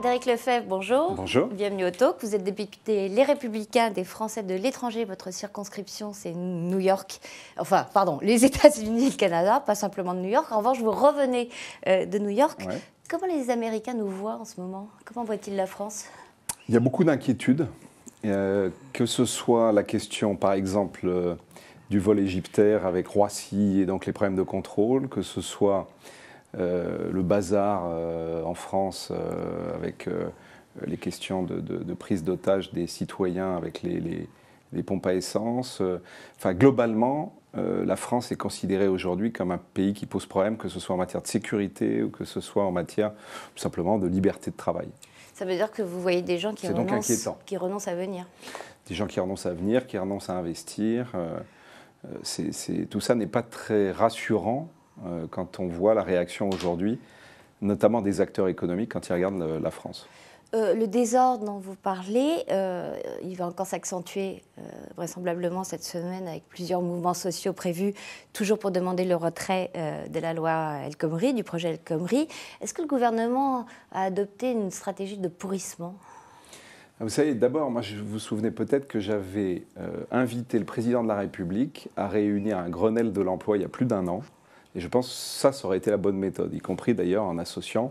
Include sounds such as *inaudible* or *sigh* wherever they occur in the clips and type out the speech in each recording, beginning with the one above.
Frédéric Lefebvre, bonjour. Bonjour. Bienvenue au Talk. Vous êtes député Les Républicains des Français de l'étranger. Votre circonscription, c'est New York. Enfin, pardon, les *laughs* États-Unis et le Canada, pas simplement de New York. En revanche, vous revenez euh, de New York. Comment les Américains nous voient en ce moment Comment voient-ils la France Il y a beaucoup d'inquiétudes. Euh, que ce soit la question, par exemple, euh, du vol égyptaire avec Roissy et donc les problèmes de contrôle, que ce soit euh, le bazar euh, en France euh, avec les questions de, prise d'otage des citoyens avec les, pompes à essence. Enfin, globalement, la France est considérée aujourd'hui comme un pays qui pose problème, que ce soit en matière de sécurité ou que ce soit en matière tout simplement de liberté de travail. Ça veut dire que vous voyez des gens qui, renoncent, qui renoncent à venir Des gens qui renoncent à venir, qui renoncent à investir. Euh, tout ça n'est pas très rassurant euh, quand on voit la réaction aujourd'hui, notamment des acteurs économiques quand ils regardent la France euh, le désordre dont vous parlez, euh, il va encore s'accentuer vraisemblablement cette semaine avec plusieurs mouvements sociaux prévus, toujours pour demander le retrait de la loi El Khomri, du projet El Khomri. Est-ce que le gouvernement a adopté une stratégie de pourrissement ah, vous savez, d'abord, moi, je vous, vous souvenez peut-être que j'avais invité le président de la République à réunir un Grenelle de l'emploi il y a plus d'un an, et je pense que ça, ça aurait été la bonne méthode, y compris d'ailleurs en associant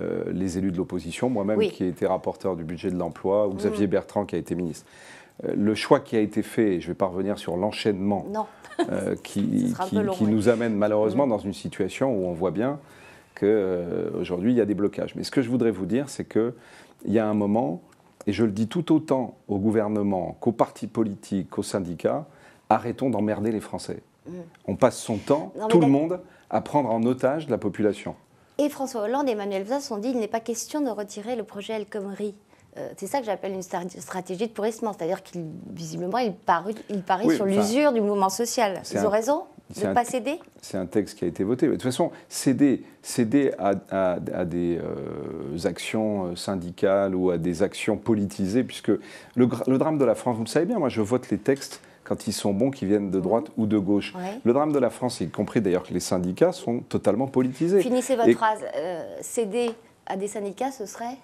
euh, les élus de l'opposition, moi-même qui ai été rapporteur du budget de l'emploi, ou mm. Xavier Bertrand qui a été ministre. Euh, le choix qui a été fait, je vais pas revenir sur l'enchaînement euh, *laughs* qui, nous amène malheureusement mm. dans une situation où on voit bien qu'aujourd'hui il y a des blocages. Mais ce que je voudrais vous dire, c'est qu'il y a un moment, et je le dis tout autant au gouvernement qu'aux partis politiques, qu'aux syndicats, arrêtons d'emmerder les Français. Mm. On passe son temps, tout le monde, à prendre en otage la population. Et François Hollande et Emmanuel Valls ont dit il n'est pas question de retirer le projet El Khomri. Euh, c'est ça que j'appelle une stratégie de pourrissement, c'est-à-dire qu'il visiblement il parie, sur l'usure du mouvement social. Ils ont raison de ne pas céder. C'est un texte qui a été voté. de toute façon, céder, céder à, des euh, actions euh, syndicales ou à des actions politisées, puisque le, le drame de la France, vous le savez bien, moi je vote les textes quand ils sont bons, qu'ils viennent de mhm. droite ou de gauche. Le drame de la France, y compris d'ailleurs que les syndicats sont totalement politisés. Finissez votre phrase. Euh, céder à des syndicats, ce serait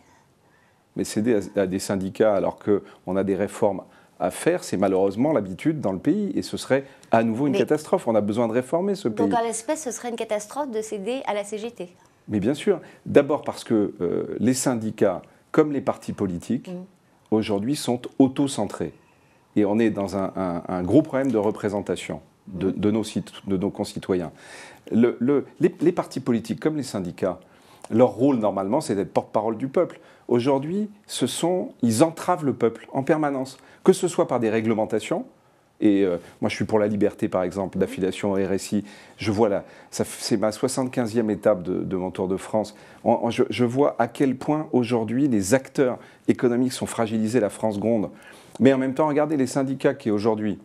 Mais céder à, des syndicats alors qu'on a des réformes à faire, c'est malheureusement l'habitude dans le pays et ce serait à nouveau une catastrophe. On a besoin de réformer ce pays. Donc, à l'espèce, ce serait une catastrophe de céder à la CGT Mais bien sûr. D'abord parce que euh, les syndicats, comme les partis politiques, mm. aujourd'hui sont auto-centrés et on est dans un, gros problème de représentation de, mm. nos, de nos, concitoyens. Le, les, partis politiques, comme les syndicats, leur rôle normalement, c'est d'être porte-parole du peuple. Aujourd'hui, ce sont, ils entravent le peuple en permanence, que ce soit par des réglementations. Et euh, moi, je suis pour la liberté, par exemple, mm. d'affiliation au RSI. Je vois là, c'est ma 75e étape de, mon Tour de France. je, je, vois à quel point aujourd'hui les acteurs économiques sont fragilisés. La France gronde. Mais en même temps, regardez les syndicats qui aujourd'hui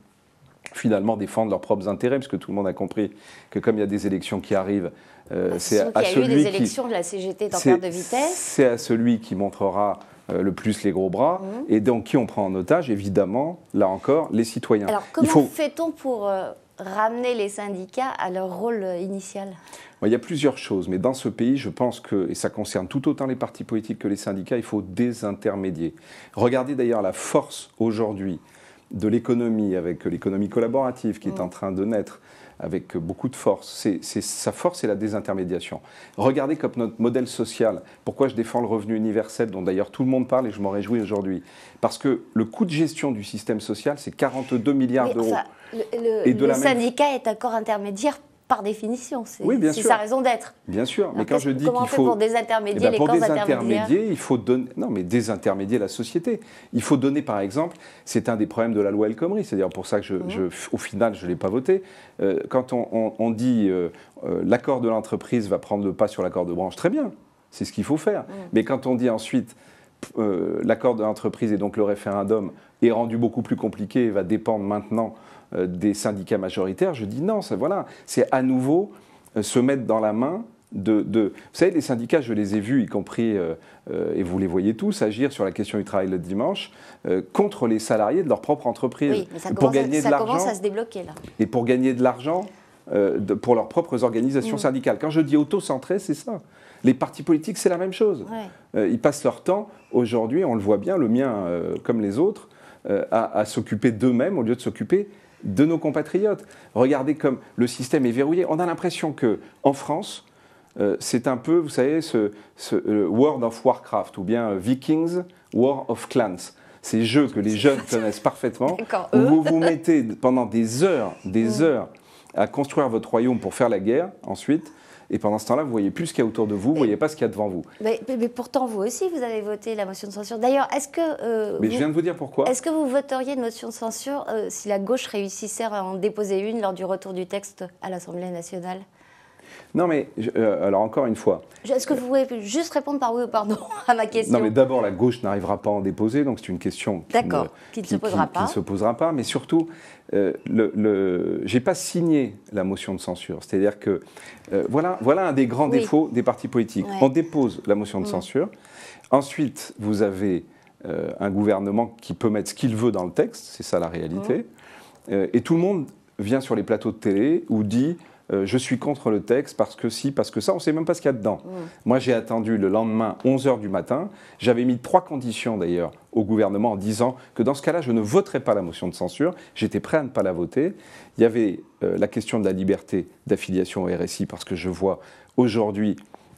finalement défendent leurs propres intérêts, parce que tout le monde a compris que comme il y a des élections qui arrivent, euh, ah, c'est à, celui qui, C'est à celui qui montrera euh, le plus les gros bras mhm. et donc qui on prend en otage, évidemment, là encore, les citoyens. Alors comment fait-on pour euh, ramener les syndicats à leur rôle initial Il y a plusieurs choses, mais dans ce pays, je pense que, et ça concerne tout autant les partis politiques que les syndicats, il faut désintermédier. Regardez d'ailleurs la force aujourd'hui de l'économie, avec l'économie collaborative qui est mm. en train de naître avec beaucoup de force. C'est, sa force, c'est la désintermédiation. Regardez comme notre modèle social, pourquoi je défends le revenu universel, dont d'ailleurs tout le monde parle et je m'en réjouis aujourd'hui, parce que le coût de gestion du système social, c'est 42 milliards d'euros. Le, et le syndicat est un corps intermédiaire par définition. C'est oui, sa raison d'être. Bien sûr. mais quand je dis qu'il faut. Pour désintermédier eh ben, les Pour il faut donner. Non, mais désintermédier la société. Il faut donner, par exemple, c'est un des problèmes de la loi El Khomri. C'est-à-dire pour ça que, je, mhm. au final, je ne l'ai pas voté. Euh, quand on, dit euh, euh, l'accord de l'entreprise va prendre le pas sur l'accord de branche, très bien. C'est ce qu'il faut faire. Mhm. Mais quand on dit ensuite. l'accord de l'entreprise et donc le référendum est rendu beaucoup plus compliqué et va dépendre maintenant euh, des syndicats majoritaires, je dis non, ça, voilà, c'est à nouveau euh, se mettre dans la main de, Vous savez, les syndicats, je les ai vus, y compris, euh, et vous les voyez tous, agir sur la question du travail le dimanche contre les salariés de leur propre entreprise. pour gagner de l'argent se débloquer, là. Et pour gagner de l'argent pour leurs propres organisations mm. syndicales. Quand je dis auto-centré, c'est ça. Les partis politiques, c'est la même chose. ils passent leur temps, aujourd'hui, on le voit bien, le mien comme les autres, à s'occuper d'eux-mêmes au lieu de s'occuper de nos compatriotes. Regardez comme le système est verrouillé. On a l'impression que en France, euh, c'est un peu, vous savez, ce, euh, World of Warcraft ou bien euh, Vikings, War of Clans. Ces jeux que les jeunes *laughs* connaissent parfaitement, où vous vous mettez pendant des heures, des *laughs* mm. heures à construire votre royaume pour faire la guerre ensuite. Et pendant ce temps-là, vous voyez plus ce qu'il y a autour de vous, vous voyez pas ce qu'il y a devant vous. Mais, pourtant, vous aussi, vous avez voté la motion de censure. D'ailleurs, est-ce que. Euh, mais vous, je viens de vous dire pourquoi. Est-ce que vous voteriez une motion de censure euh, si la gauche réussissait à en déposer une lors du retour du texte à l'Assemblée nationale non, mais euh, alors encore une fois. Est-ce que vous pouvez juste répondre par oui ou par non *laughs* à ma question Non, mais d'abord, la gauche n'arrivera pas à en déposer, donc c'est une question qui ne, qui se posera pas. Qui ne se posera pas, mais surtout, euh, le, j'ai pas signé la motion de censure. C'est-à-dire que euh, voilà, voilà un des grands défauts des partis politiques. On dépose la motion de mm. censure. Ensuite, vous avez un gouvernement qui peut mettre ce qu'il veut dans le texte, c'est ça la réalité. Mm. et tout le monde vient sur les plateaux de télé ou dit euh, je suis contre le texte parce que si, parce que ça, on ne sait même pas ce qu'il y a dedans. Moi, j'ai attendu le lendemain, 11h du matin. J'avais mis trois conditions d'ailleurs au gouvernement en disant que dans ce cas-là, je ne voterai pas la motion de censure. J'étais prêt à ne pas la voter. Il y avait euh, la question de la liberté d'affiliation au RSI parce que je vois aujourd'hui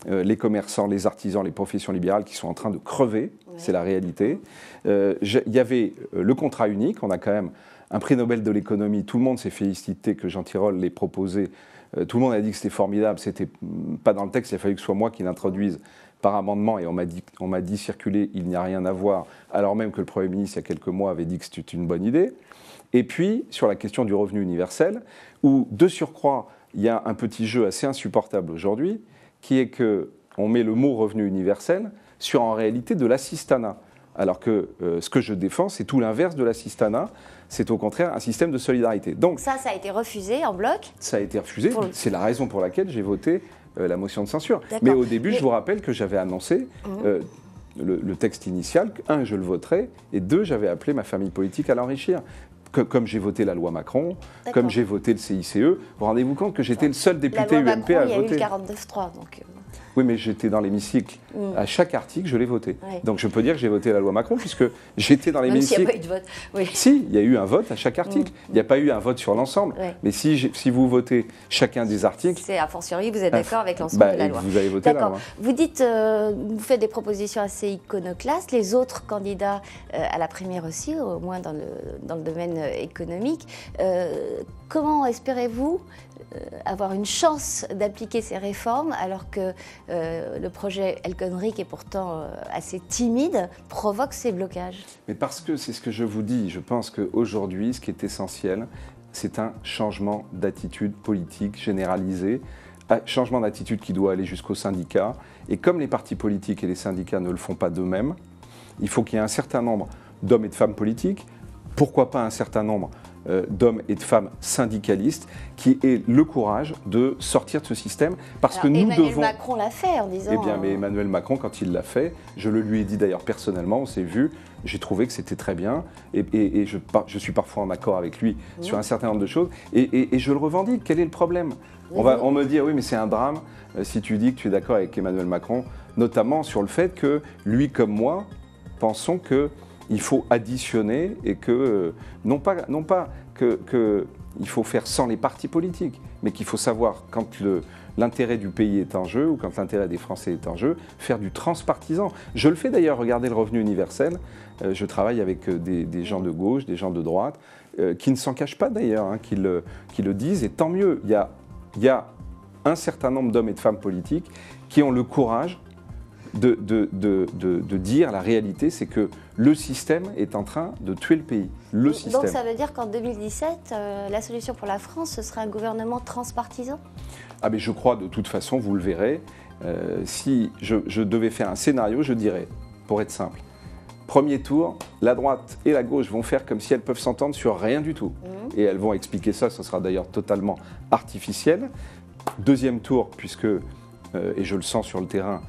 euh, les commerçants, les artisans, les professions libérales qui sont en train de crever. C'est la réalité. Il y avait le contrat unique. On a quand même un prix Nobel de l'économie. Tout le monde s'est félicité que Jean Tirole l'ait proposé. Euh, tout le monde a dit que c'était formidable. C'était pas dans le texte, il a fallu que ce soit moi qui l'introduise par amendement. Et on m'a dit, on m'a dit circuler, il n'y a rien à voir, alors même que le Premier ministre, il y a quelques mois, avait dit que c'était une bonne idée. Et puis, sur la question du revenu universel, où de surcroît, il y a un petit jeu assez insupportable aujourd'hui, qui est que on met le mot revenu universel sur en réalité de l'assistanat alors que euh, ce que je défends, c'est tout l'inverse de la cistana, C'est au contraire un système de solidarité. Donc ça, ça a été refusé en bloc. Ça a été refusé. C'est la raison pour laquelle j'ai voté euh, la motion de censure. Mais au début, je vous rappelle que j'avais annoncé. Mhm. Euh, le, le, texte initial, un, je le voterai, et deux, j'avais appelé ma famille politique à l'enrichir comme j'ai voté la loi Macron, comme j'ai voté le CICE. Vous rendez-vous compte que j'étais le seul député la UMP à voter. Il y a eu 49-3, euh, Oui, mais j'étais dans l'hémicycle. Mm. À chaque article, je l'ai voté. Donc je peux dire que j'ai voté la loi Macron puisque j'étais dans l'hémicycle. Mais s'il n'y a pas eu de vote. Oui. Si, il y a eu un vote à chaque article. Mm. Il n'y a pas eu un vote sur l'ensemble. Mais si, si vous votez chacun des articles. C'est à fortiori, vous êtes ah, d'accord avec l'ensemble bah, de la loi. Vous avez voté la loi. Vous dites, euh, vous faites des propositions assez iconoclastes. Les autres candidats euh, à la première aussi, au moins dans le, dans le domaine euh, économique. Euh, comment espérez-vous euh, avoir une chance d'appliquer ces réformes alors que le projet El qui est pourtant assez timide, provoque ces blocages Mais parce que c'est ce que je vous dis, je pense qu'aujourd'hui, ce qui est essentiel, c'est un changement d'attitude politique généralisé, un changement d'attitude qui doit aller jusqu'aux syndicats. Et comme les partis politiques et les syndicats ne le font pas d'eux-mêmes, il faut qu'il y ait un certain nombre d'hommes et de femmes politiques pourquoi pas un certain nombre euh, d'hommes et de femmes syndicalistes qui aient le courage de sortir de ce système parce que nous Emmanuel devons. Macron l'a fait en disant. Eh bien, mais euh, Emmanuel Macron, quand il l'a fait, je le lui ai dit d'ailleurs personnellement, on s'est vu, j'ai trouvé que c'était très bien et, je, suis parfois en accord avec lui sur un certain nombre de choses et, je le revendique. Quel est le problème on, on me dit, ah oui, mais c'est un drame euh, si tu dis que tu es d'accord avec Emmanuel Macron, notamment sur le fait que lui comme moi pensons que il faut additionner et que, euh, non pas, non pas que, il faut faire sans les partis politiques, mais qu'il faut savoir quand l'intérêt du pays est en jeu ou quand l'intérêt des Français est en jeu, faire du transpartisan. Je le fais d'ailleurs, regardez le revenu universel, euh, je travaille avec euh, des, gens de gauche, des gens de droite, qui ne s'en cachent pas d'ailleurs, hein, qui, le, le, disent, et tant mieux, il y a, il y a un certain nombre d'hommes et de femmes politiques qui ont le courage de, dire la réalité, c'est que le système est en train de tuer le pays. Le Donc ça veut dire qu'en 2017, euh, la solution pour la France, ce sera un gouvernement transpartisan Ah mais je crois de toute façon, vous le verrez, euh, si je, devais faire un scénario, je dirais, pour être simple, premier tour, la droite et la gauche vont faire comme si elles peuvent s'entendre sur rien du tout. Mmh. Et elles vont expliquer ça, ce sera d'ailleurs totalement artificiel. Deuxième tour, puisque, euh, et je le sens sur le terrain,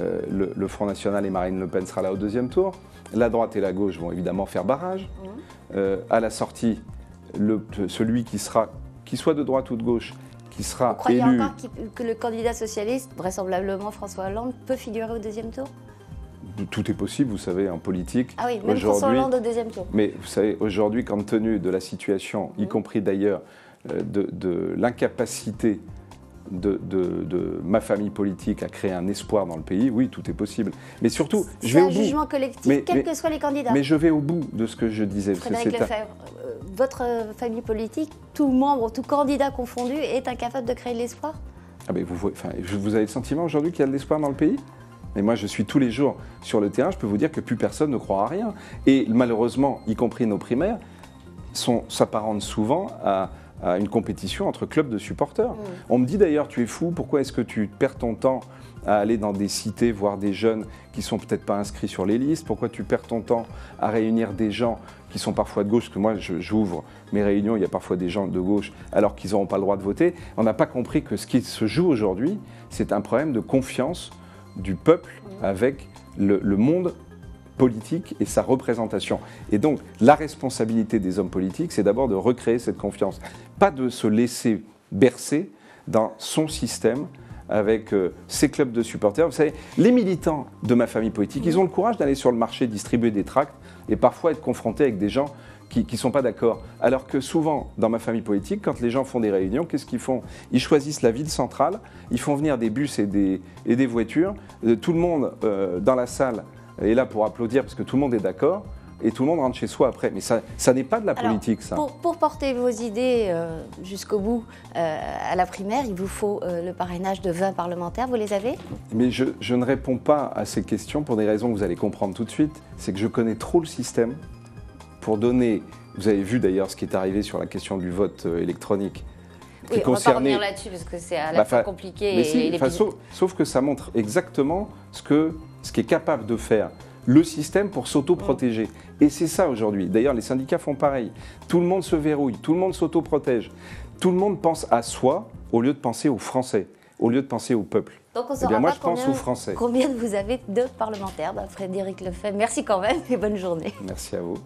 euh, le, Front National et Marine Le Pen sera là au deuxième tour. La droite et la gauche vont évidemment faire barrage. Euh, à la sortie, celui qui sera, qui soit de droite ou de gauche, qui sera Vous croyez élu. encore que le candidat socialiste, vraisemblablement François Hollande, peut figurer au deuxième tour tout est possible, vous savez, en politique. Ah oui, même François Hollande au deuxième tour. Mais vous savez, aujourd'hui, compte tenu de la situation, y mm. compris d'ailleurs euh, de l'incapacité de, ma famille politique à créé un espoir dans le pays, oui, tout est possible. Mais surtout, je vais au bout. collectif, quels que soient les candidats. Mais je vais au bout de ce que je disais. Frédéric Lefebvre, euh, votre famille politique, tout membre, tout candidat confondu, est incapable de créer de l'espoir ah vous, vous avez le sentiment aujourd'hui qu'il y a de l'espoir dans le pays mais moi, je suis tous les jours sur le terrain, je peux vous dire que plus personne ne croit à rien. Et malheureusement, y compris nos primaires, s'apparentent souvent à, à une compétition entre clubs de supporters. Mm. On me dit d'ailleurs, tu es fou, pourquoi est-ce que tu perds ton temps à aller dans des cités voir des jeunes qui sont peut-être pas inscrits sur les listes Pourquoi tu perds ton temps à réunir des gens qui sont parfois de gauche Parce que moi, j'ouvre mes réunions, il y a parfois des gens de gauche alors qu'ils n'auront pas le droit de voter. On n'a pas compris que ce qui se joue aujourd'hui, c'est un problème de confiance du peuple mm. avec le, le monde politique et sa représentation. Et donc, la responsabilité des hommes politiques, c'est d'abord de recréer cette confiance, pas de se laisser bercer dans son système avec euh, ses clubs de supporters. Vous savez, les militants de ma famille politique, ils ont le courage d'aller sur le marché distribuer des tracts et parfois être confrontés avec des gens qui ne sont pas d'accord. Alors que souvent, dans ma famille politique, quand les gens font des réunions, qu'est-ce qu'ils font Ils choisissent la ville centrale, ils font venir des bus et des, et des voitures, euh, tout le monde euh, dans la salle et là pour applaudir parce que tout le monde est d'accord et tout le monde rentre chez soi après. Mais ça, n'est pas de la politique, ça. Pour, porter vos idées euh, jusqu'au bout euh, à la primaire, il vous faut euh, le parrainage de 20 parlementaires. Vous les avez Mais je, ne réponds pas à ces questions pour des raisons que vous allez comprendre tout de suite. C'est que je connais trop le système pour donner. Vous avez vu d'ailleurs ce qui est arrivé sur la question du vote électronique oui, on Va pas là-dessus parce que c'est à la bah, fois compliqué. Mais si, et sauf, que ça montre exactement ce que ce qui est capable de faire le système pour s'auto-protéger. Et c'est ça aujourd'hui. D'ailleurs, les syndicats font pareil. Tout le monde se verrouille, tout le monde s'auto-protège, tout le monde pense à soi au lieu de penser aux Français, au lieu de penser au peuple. Donc on eh bien, moi, pas je combien, pense aux Français. Combien vous avez de parlementaires, Frédéric Lefebvre Merci quand même et bonne journée. Merci à vous.